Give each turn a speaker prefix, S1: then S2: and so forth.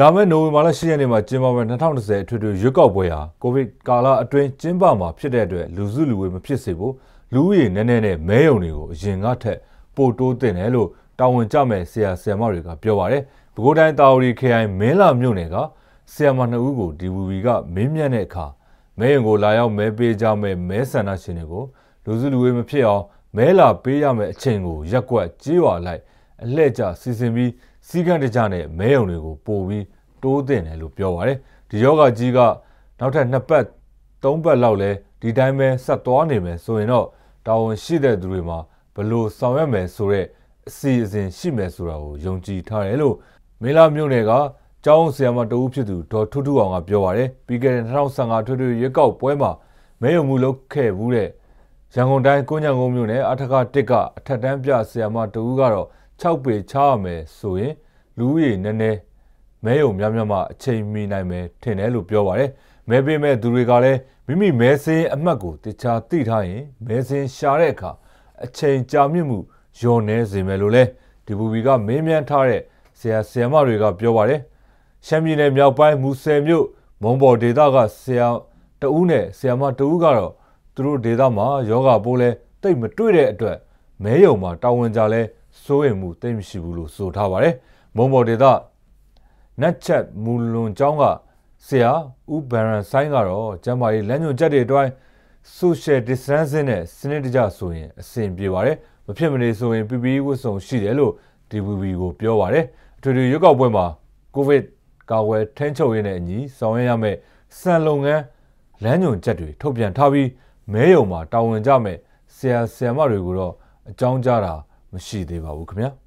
S1: လာမယ့်နိုဝင်ဘာလ10ရက်နေ့မှာကျင်းပမယ့်2020အထွေထွေရွေးကောက်ပွဲဟာကိုဗစ်ကာလအတွင်းကျင်းပမှာဖြစ်တဲ့အတွက်လူစုလူဝေးမဖြစ်စေဖို့လူဦးရေနည်းနည်းနဲ့မဲယုံတွေကိုအရင်ကထက်ပိုတိုးတင်တယ်လို့တာဝန်ကျမဲ့ဆရာဆရာမတွေကပြောပါတယ်။ပဲခူးတိုင်းတာဝတီ KI မင်းလာမြို့နယ်ကဆရာမနှစ်ဦးကို DVB ကမင်းမြတ်တဲ့အခါမဲယုံကိုလာရောက်မဲပေးကြမဲ့မဲဆန္ဒရှင်တွေကိုလူစုလူဝေးမဖြစ်အောင်မဲလာပေးရမယ့်အချိန်ကိုရက်ကွက်ကြေးရွာလိုက်အလှည့်ကျစီစဉ်ပြီးစီးကန့်တကြနဲ့မဲယုံတွေကိုပို့ပြီးတိုးတင်တယ်လို့ပြောပါတယ်ဒီယောဂကြီးကနောက်ထပ်နှစ်ပတ်သုံးပတ်လောက်လဲဒီတိုင်းပဲဆက်သွားနေမယ်ဆိုရင်တော့တာဝန်ရှိတဲ့သူတွေမှာဘလို့ဆောင်ရွက်မယ်ဆိုတော့အစီအစဉ်ရှိမယ်ဆိုတာကိုယုံကြည်ထားတယ်လို့မင်းလာမြို့နယ်ကကျောင်းဆရာမတဦးဖြစ်သူဒေါ်ထုထုအောင်ကပြောပါတယ်ပြီးခဲ့တဲ့2015ထွေထွေရွက်ကောက်ပွဲမှာမဲယုံမှုလုပ်ခဲ့ဘူးတဲ့ရန်ကုန်တိုင်းကိုညံကုန်းမြို့နယ်အထက်ကတစ်ကအထက်တန်းပြဆရာမတဦးကတော့6ပေချရမယ်ဆိုရင်လူဦးရေနည်းနည်းမဲယုံများများမှအချိန်မီနိုင်မယ်ထင်တယ်လို့ပြောပါတယ်။မဲပေးမဲ့သူတွေကလည်းမိမိမဲစင်းအမှတ်ကိုတခြားသိထားရင်မဲစင်းရှာတဲ့အခါအချိန်ကြာမြင့်မှုညော်နေစေမယ်လို့လဲဒီဘူဘီကမင်းမြန်းထားတဲ့ဆရာဆရာမတွေက ပြောပါတယ်။ရှမ်းပြည်နယ်မြောက်ပိုင်းမူဆယ်မြို့ မုံပေါ်ဒေသကဆရာတဦးနဲ့ဆရာမတဦးကတော့သူတို့ဒေသမှာယောဂပိုးလဲတိတ်မတွေ့တဲ့အတွက်မဲယုံမှာတာဝန်ကြလဲစိုးရိမ်မှုတိတ်မရှိဘူးလို့ဆိုထားပါတယ်။မုံဘော်ဒေသနတ်ချက်မူလွန်ကျောင်းကဆရာဦးဘရန်ဆိုင်ကတော့ကျမ်းမာရေးလမ်းညွှန်ချက်တွေအတွင်း social distancing နဲ့စနစ်တကျဆိုရင်အဆင်ပြေပါတယ်။မဖြစ်မနေဆိုရင် PPE ဝတ်စုံရှိတယ်လို့ DVB ကိုပြောပါတယ်။အထွေထွေရွက်ကောက်ပွဲမှာ COVID ကာဝယ်ထိန်းချုပ်ရေးနဲ့အညီဆောင်ရွက်ရမယ့်စံလုပ်ငန်းလမ်းညွှန်ချက်တွေထုတ်ပြန်ထားပြီးမဲယုံမှာတာဝန်ကြမဲ့ဆရာဆရာမတွေကိုတော့အကြောင်းကြားတာ시대와오크며